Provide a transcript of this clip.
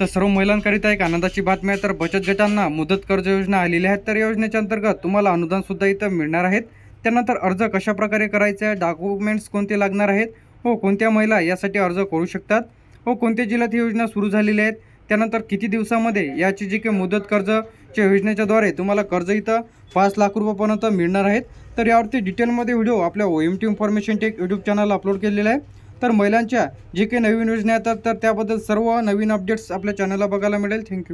तर सर्व महिलांकरिता एक आनंदाची बातमी आहे तर बचत गटांना मुदत कर्ज योजना आलेली आहेत तर योजनेच्या अंतर्गत तुम्हाला अनुदानसुद्धा इथं मिळणार आहेत त्यानंतर अर्ज कशाप्रकारे करायचा आहे डॉक्युमेंट्स कोणते लागणार आहेत व हो, कोणत्या महिला यासाठी अर्ज करू शकतात व हो, कोणत्या जिल्ह्यात ही योजना सुरू झालेली आहेत त्यानंतर किती दिवसामध्ये याची जी काही मुदत कर्जच्या योजनेच्याद्वारे तुम्हाला कर्ज इथं पाच लाख रुपयापर्यंत मिळणार आहेत तर यावरती डिटेलमध्ये व्हिडिओ आपल्या O M T information tech YouTube channel upload केलेला आहे तर महिलांच्या जे काही नवीन योजना येतात तर त्याबद्दल सर्व नवीन अपडेट्स आपल्या चॅनलला बघायला मिळेल थँक्यू